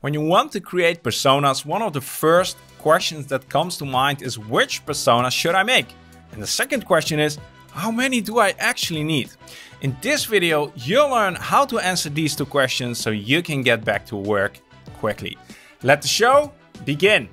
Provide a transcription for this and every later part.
When you want to create personas, one of the first questions that comes to mind is which persona should I make? And the second question is, how many do I actually need? In this video, you'll learn how to answer these two questions so you can get back to work quickly. Let the show begin.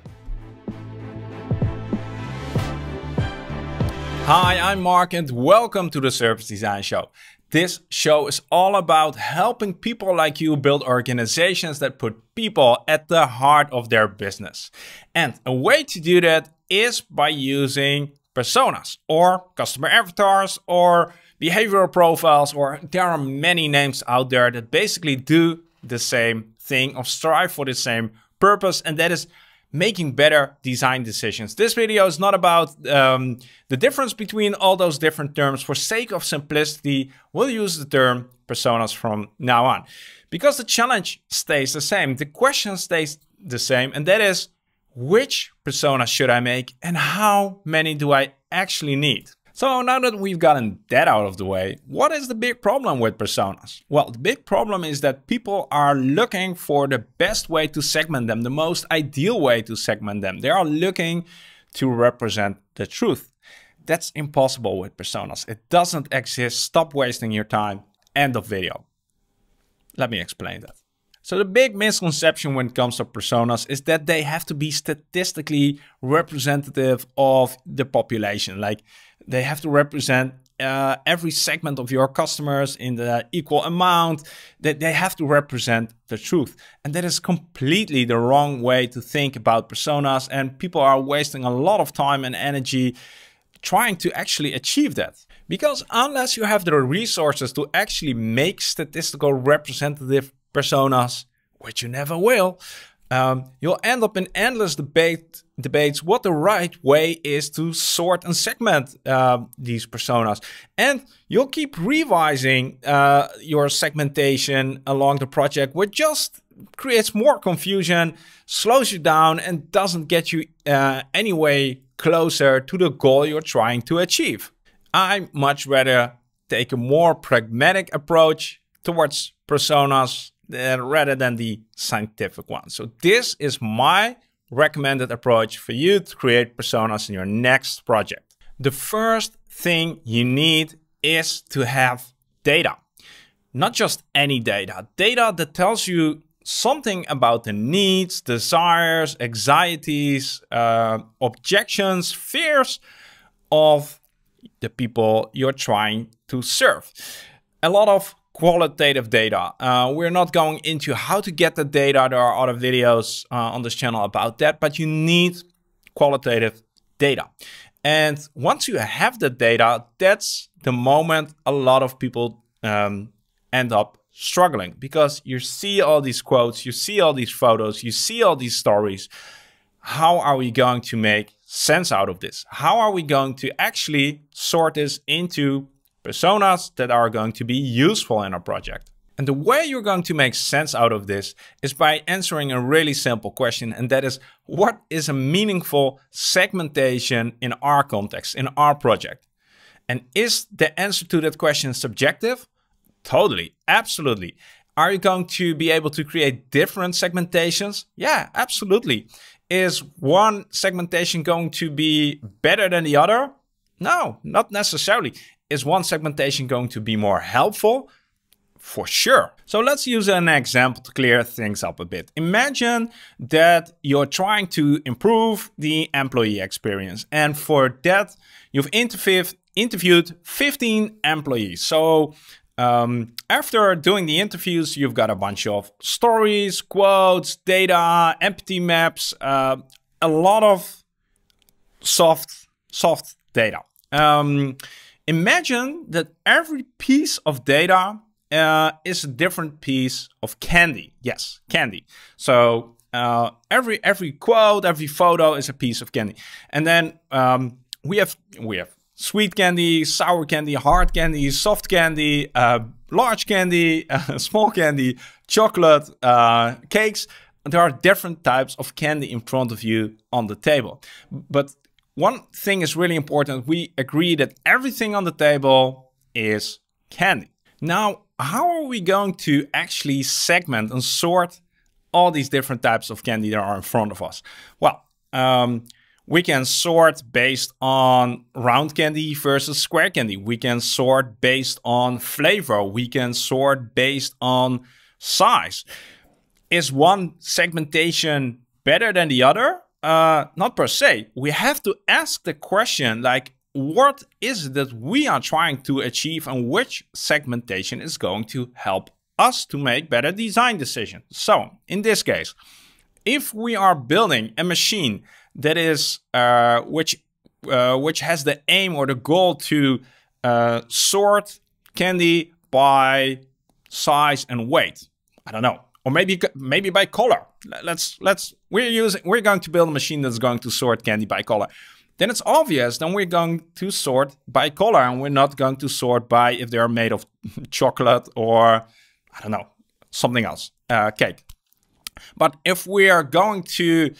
Hi, I'm Mark and welcome to the Service Design Show. This show is all about helping people like you build organizations that put people at the heart of their business. And a way to do that is by using personas or customer avatars or behavioral profiles, or there are many names out there that basically do the same thing or strive for the same purpose, and that is making better design decisions. This video is not about um, the difference between all those different terms. For sake of simplicity, we'll use the term personas from now on. Because the challenge stays the same, the question stays the same, and that is, which persona should I make and how many do I actually need? So now that we've gotten that out of the way, what is the big problem with personas? Well, the big problem is that people are looking for the best way to segment them, the most ideal way to segment them. They are looking to represent the truth. That's impossible with personas. It doesn't exist. Stop wasting your time. End of video. Let me explain that. So the big misconception when it comes to personas is that they have to be statistically representative of the population. Like they have to represent uh, every segment of your customers in the equal amount that they have to represent the truth and that is completely the wrong way to think about personas and people are wasting a lot of time and energy trying to actually achieve that because unless you have the resources to actually make statistical representative personas which you never will um, you'll end up in endless debate debates what the right way is to sort and segment uh, these personas. And you'll keep revising uh, your segmentation along the project, which just creates more confusion, slows you down, and doesn't get you uh, any way closer to the goal you're trying to achieve. I much rather take a more pragmatic approach towards personas rather than the scientific one. So this is my recommended approach for you to create personas in your next project. The first thing you need is to have data. Not just any data, data that tells you something about the needs, desires, anxieties, uh, objections, fears of the people you're trying to serve. A lot of qualitative data. Uh, we're not going into how to get the data. There are other videos uh, on this channel about that, but you need qualitative data. And once you have the data, that's the moment a lot of people um, end up struggling because you see all these quotes, you see all these photos, you see all these stories. How are we going to make sense out of this? How are we going to actually sort this into personas that are going to be useful in our project. And the way you're going to make sense out of this is by answering a really simple question, and that is what is a meaningful segmentation in our context, in our project? And is the answer to that question subjective? Totally, absolutely. Are you going to be able to create different segmentations? Yeah, absolutely. Is one segmentation going to be better than the other? No, not necessarily. Is one segmentation going to be more helpful? For sure. So let's use an example to clear things up a bit. Imagine that you're trying to improve the employee experience. And for that, you've interviewed, interviewed 15 employees. So um, after doing the interviews, you've got a bunch of stories, quotes, data, empty maps, uh, a lot of soft, soft data. Um, Imagine that every piece of data uh, is a different piece of candy. Yes, candy. So uh, every every quote, every photo is a piece of candy. And then um, we have we have sweet candy, sour candy, hard candy, soft candy, uh, large candy, small candy, chocolate, uh, cakes. There are different types of candy in front of you on the table. But one thing is really important. We agree that everything on the table is candy. Now, how are we going to actually segment and sort all these different types of candy that are in front of us? Well, um, we can sort based on round candy versus square candy. We can sort based on flavor. We can sort based on size. Is one segmentation better than the other? uh, not per se. We have to ask the question like, what is it that we are trying to achieve and which segmentation is going to help us to make better design decisions. So in this case, if we are building a machine that is, uh, which, uh, which has the aim or the goal to uh, sort candy by size and weight, I don't know, or maybe, maybe by color, Let's let's we're using we're going to build a machine that's going to sort candy by color. Then it's obvious. Then we're going to sort by color, and we're not going to sort by if they are made of chocolate or I don't know something else, uh, cake. But if we are going to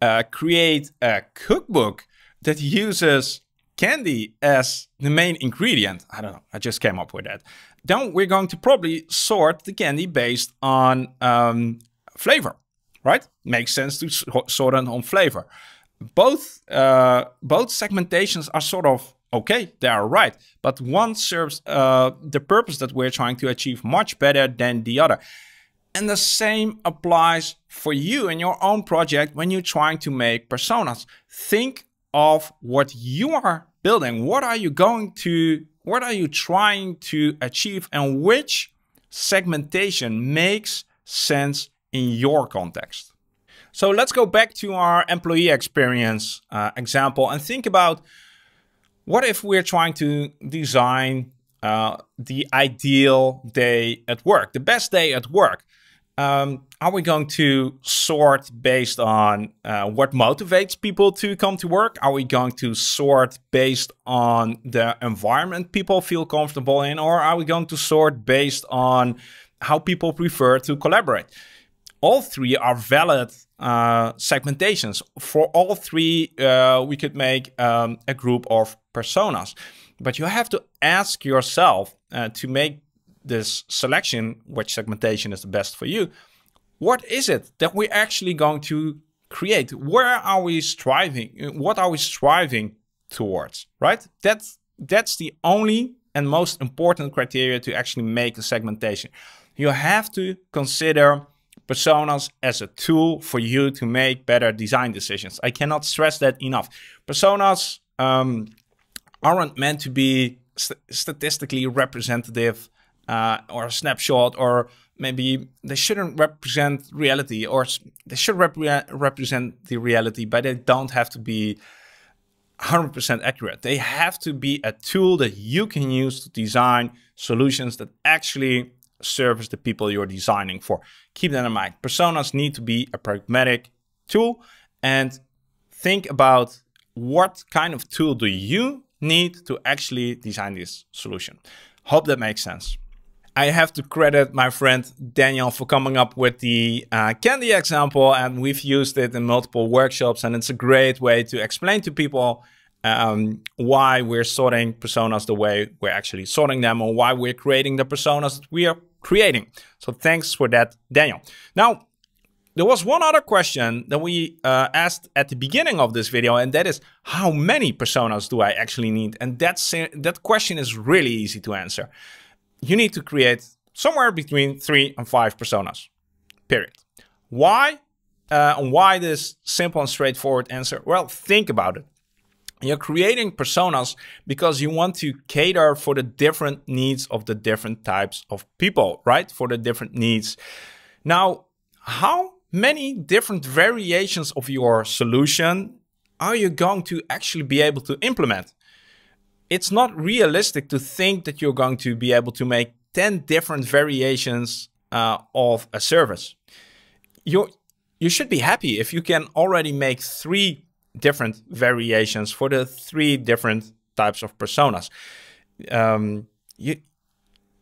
uh, create a cookbook that uses candy as the main ingredient, I don't know, I just came up with that, then we're going to probably sort the candy based on um, flavor right? Makes sense to sort them on flavor. Both uh, both segmentations are sort of okay. They are right, but one serves uh, the purpose that we're trying to achieve much better than the other. And the same applies for you in your own project when you're trying to make personas. Think of what you are building. What are you going to, what are you trying to achieve and which segmentation makes sense in your context. So let's go back to our employee experience uh, example and think about what if we're trying to design uh, the ideal day at work, the best day at work. Um, are we going to sort based on uh, what motivates people to come to work? Are we going to sort based on the environment people feel comfortable in? Or are we going to sort based on how people prefer to collaborate? all three are valid uh, segmentations. For all three, uh, we could make um, a group of personas. But you have to ask yourself uh, to make this selection, which segmentation is the best for you, what is it that we're actually going to create? Where are we striving? What are we striving towards, right? That's, that's the only and most important criteria to actually make a segmentation. You have to consider personas as a tool for you to make better design decisions. I cannot stress that enough. Personas um, aren't meant to be st statistically representative uh, or a snapshot or maybe they shouldn't represent reality or they should rep represent the reality, but they don't have to be 100% accurate. They have to be a tool that you can use to design solutions that actually service the people you're designing for. Keep that in mind. Personas need to be a pragmatic tool and think about what kind of tool do you need to actually design this solution. Hope that makes sense. I have to credit my friend Daniel for coming up with the uh, candy example and we've used it in multiple workshops and it's a great way to explain to people um, why we're sorting personas the way we're actually sorting them or why we're creating the personas that we are creating. So thanks for that, Daniel. Now, there was one other question that we uh, asked at the beginning of this video, and that is how many personas do I actually need? And that's, that question is really easy to answer. You need to create somewhere between three and five personas, period. Why? Uh, why this simple and straightforward answer? Well, think about it. You're creating personas because you want to cater for the different needs of the different types of people, right? For the different needs. Now, how many different variations of your solution are you going to actually be able to implement? It's not realistic to think that you're going to be able to make 10 different variations uh, of a service. you you should be happy if you can already make three different variations for the three different types of personas. Um, you,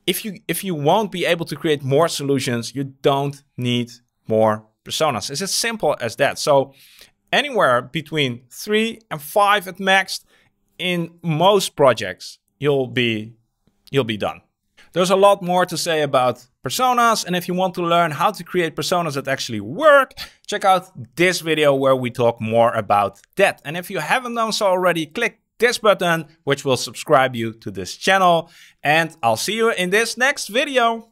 if you if you won't be able to create more solutions, you don't need more personas. It's as simple as that. So anywhere between three and five at max in most projects, you'll be you'll be done. There's a lot more to say about personas. And if you want to learn how to create personas that actually work, check out this video where we talk more about that. And if you haven't done so already, click this button, which will subscribe you to this channel. And I'll see you in this next video.